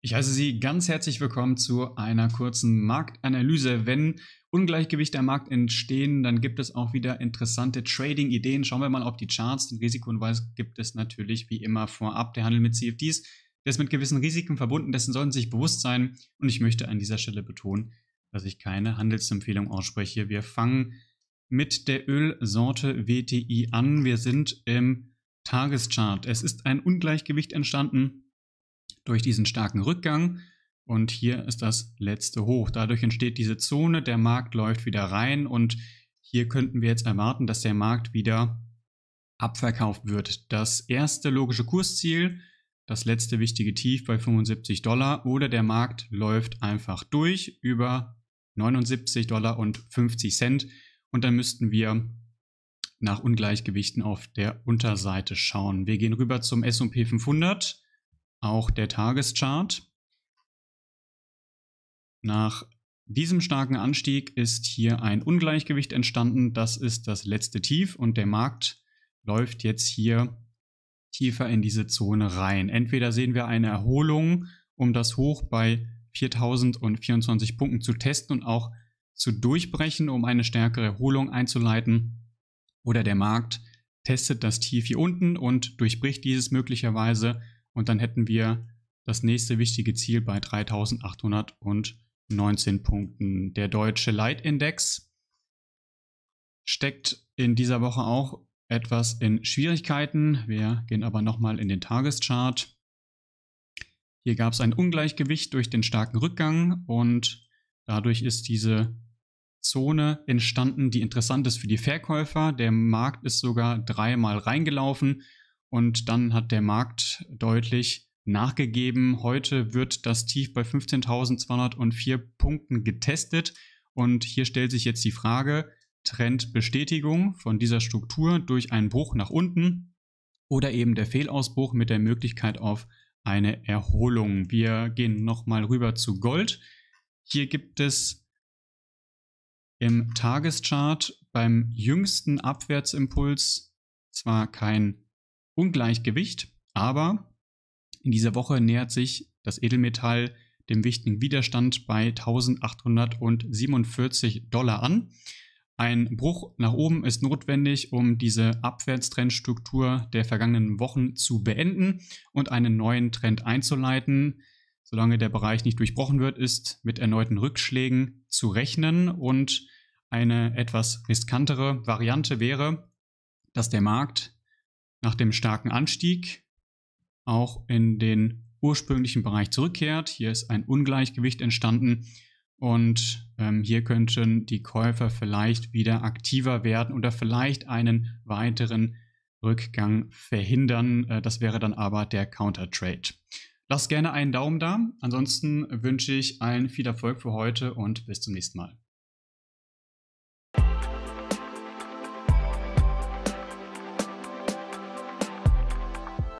Ich heiße Sie ganz herzlich willkommen zu einer kurzen Marktanalyse. Wenn Ungleichgewichte am Markt entstehen, dann gibt es auch wieder interessante Trading-Ideen. Schauen wir mal auf die Charts. Den Risikohinweis gibt es natürlich wie immer vorab. Der Handel mit CFDs, der ist mit gewissen Risiken verbunden, dessen sollten Sie sich bewusst sein. Und ich möchte an dieser Stelle betonen, dass ich keine Handelsempfehlung ausspreche. Wir fangen mit der Ölsorte WTI an. Wir sind im Tageschart. Es ist ein Ungleichgewicht entstanden durch diesen starken Rückgang. Und hier ist das letzte Hoch. Dadurch entsteht diese Zone, der Markt läuft wieder rein und hier könnten wir jetzt erwarten, dass der Markt wieder abverkauft wird. Das erste logische Kursziel, das letzte wichtige Tief bei 75 Dollar oder der Markt läuft einfach durch über 79 Dollar und 50 Cent und dann müssten wir nach Ungleichgewichten auf der Unterseite schauen. Wir gehen rüber zum S&P 500 auch der Tageschart. Nach diesem starken Anstieg ist hier ein Ungleichgewicht entstanden. Das ist das letzte Tief und der Markt läuft jetzt hier tiefer in diese Zone rein. Entweder sehen wir eine Erholung, um das Hoch bei 4024 Punkten zu testen und auch zu durchbrechen, um eine stärkere Erholung einzuleiten. Oder der Markt testet das Tief hier unten und durchbricht dieses möglicherweise und dann hätten wir das nächste wichtige Ziel bei 3819 Punkten. Der deutsche Leitindex steckt in dieser Woche auch etwas in Schwierigkeiten. Wir gehen aber nochmal in den Tageschart. Hier gab es ein Ungleichgewicht durch den starken Rückgang und dadurch ist diese Zone entstanden, die interessant ist für die Verkäufer. Der Markt ist sogar dreimal reingelaufen und dann hat der Markt deutlich nachgegeben. Heute wird das Tief bei 15.204 Punkten getestet und hier stellt sich jetzt die Frage, Trendbestätigung von dieser Struktur durch einen Bruch nach unten oder eben der Fehlausbruch mit der Möglichkeit auf eine Erholung. Wir gehen nochmal rüber zu Gold. Hier gibt es im Tageschart beim jüngsten Abwärtsimpuls zwar kein Ungleichgewicht, aber in dieser Woche nähert sich das Edelmetall dem wichtigen Widerstand bei 1847 Dollar an. Ein Bruch nach oben ist notwendig, um diese Abwärtstrendstruktur der vergangenen Wochen zu beenden und einen neuen Trend einzuleiten. Solange der Bereich nicht durchbrochen wird, ist mit erneuten Rückschlägen zu rechnen und eine etwas riskantere Variante wäre, dass der Markt nach dem starken Anstieg auch in den ursprünglichen Bereich zurückkehrt. Hier ist ein Ungleichgewicht entstanden und ähm, hier könnten die Käufer vielleicht wieder aktiver werden oder vielleicht einen weiteren Rückgang verhindern. Äh, das wäre dann aber der Counter-Trade. Lasst gerne einen Daumen da. Ansonsten wünsche ich allen viel Erfolg für heute und bis zum nächsten Mal.